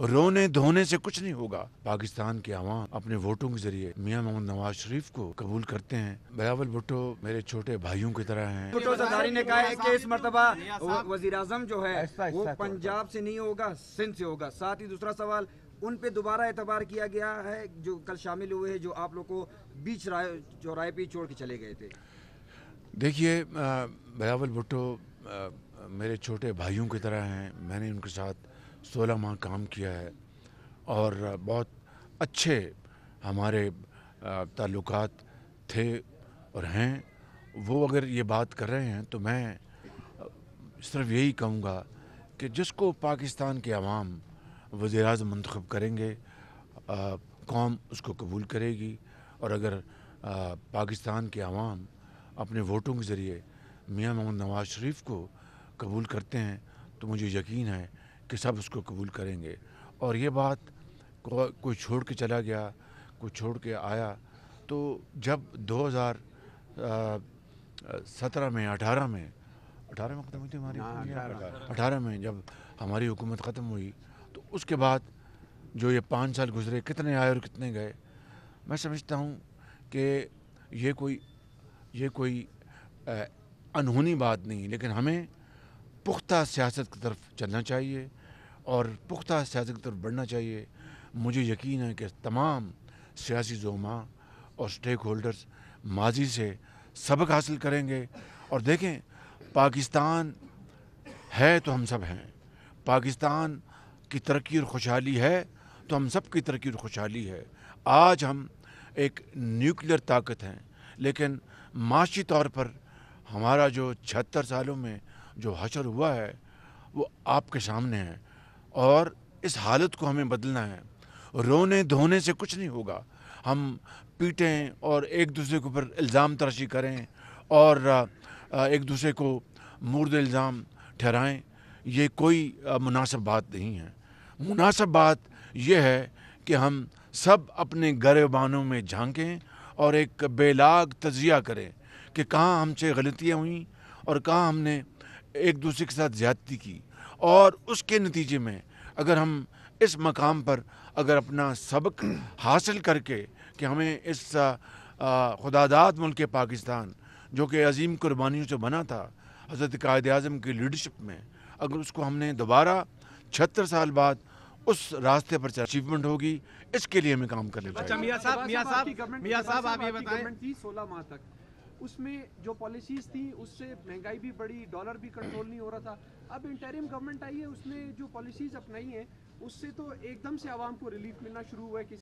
रोने धोने से कुछ नहीं होगा पाकिस्तान के आवाम अपने वोटों के जरिए मियां मोहम्मद नवाज शरीफ को कबूल करते हैं बयावल भुट्टो मेरे छोटे भाइयों की तरह है भुट्टो जरदारी ने कहा है कि इस मरतबा वजी अजम जो है वो पंजाब से नहीं होगा सिंध से होगा साथ ही दूसरा सवाल उन पे दोबारा एतबार किया गया है जो कल शामिल हुए हैं जो आप लोग को बीच राय चौराहे पे छोड़ के चले गए थे देखिए बयावल भुट्टो मेरे छोटे भाइयों की तरह हैं मैंने उनके साथ सोलह माह काम किया है और बहुत अच्छे हमारे ताल्लुक थे और हैं वो अगर ये बात कर रहे हैं तो मैं सिर्फ यही कहूँगा कि जिसको पाकिस्तान के आवाम वज़ी अजम मंतखब करेंगे कौम उसको कबूल करेगी और अगर आ, पाकिस्तान के आवाम अपने वोटों के ज़रिए मियाँ मोहम्मद नवाज़ शरीफ को कबूल करते हैं तो मुझे यकीन है कि सब उसको कबूल करेंगे और ये बात को, कोई छोड़ के चला गया कोई छोड़ के आया तो जब 2017 में 18 में 18 में ख़त्म हुई थी हमारी हाँ, अठारह में जब हमारी हुकूमत ख़त्म हुई तो उसके बाद जो ये पाँच साल गुजरे कितने आए और कितने गए मैं समझता हूँ कि ये कोई ये कोई अनहोनी बात नहीं लेकिन हमें पुख्ता सियासत की तरफ चलना चाहिए और पुख्ता सियासत की तरफ बढ़ना चाहिए मुझे यकीन है कि तमाम सियासी जोमा और स्टेक होल्डर्स माजी से सबक हासिल करेंगे और देखें पाकिस्तान है तो हम सब हैं पाकिस्तान की तरक्की और खुशहाली है तो हम सब की तरक्की और खुशहाली है आज हम एक न्यूक्लियर ताकत हैं लेकिन माशी तौर पर हमारा जो छहत्तर सालों में जो हशर हुआ है वो आपके सामने है और इस हालत को हमें बदलना है रोने धोने से कुछ नहीं होगा हम पीटें और एक दूसरे के ऊपर इल्ज़ाम तराशी करें और एक दूसरे को मुर्द इल्ज़ाम ठहराएं ये कोई मुनासब बात नहीं है मुनासब बात यह है कि हम सब अपने गरेबानों में झांकें और एक बेलाग तजिया करें कि कहाँ हमसे गलतियाँ हुई और कहाँ हमने एक दूसरे के साथ ज्यादती की और उसके नतीजे में अगर हम इस मकाम पर अगर अपना सबक हासिल करके कि हमें इस खुदादात मुल्क पाकिस्तान जो कि अजीम कुर्बानियों से बना था हज़रत कायद अजम की लीडरशिप में अगर उसको हमने दोबारा छहत्तर साल बाद उस रास्ते पर अचीवमेंट होगी इसके लिए हमें काम करना चाहिए अच्छा, मियाँ साहब मियाँ साहब मियाँ साहब आप ये बताएं सोलह माह तक उसमें जो पॉलिसीज़ थी उससे महंगाई भी बढ़ी डॉलर भी कंट्रोल नहीं हो रहा था अब इंटरिम गवर्नमेंट आई है उसने जो पॉलिसीज़ अपनाई हैं उससे तो एकदम से आवाम को रिलीफ मिलना शुरू हुआ है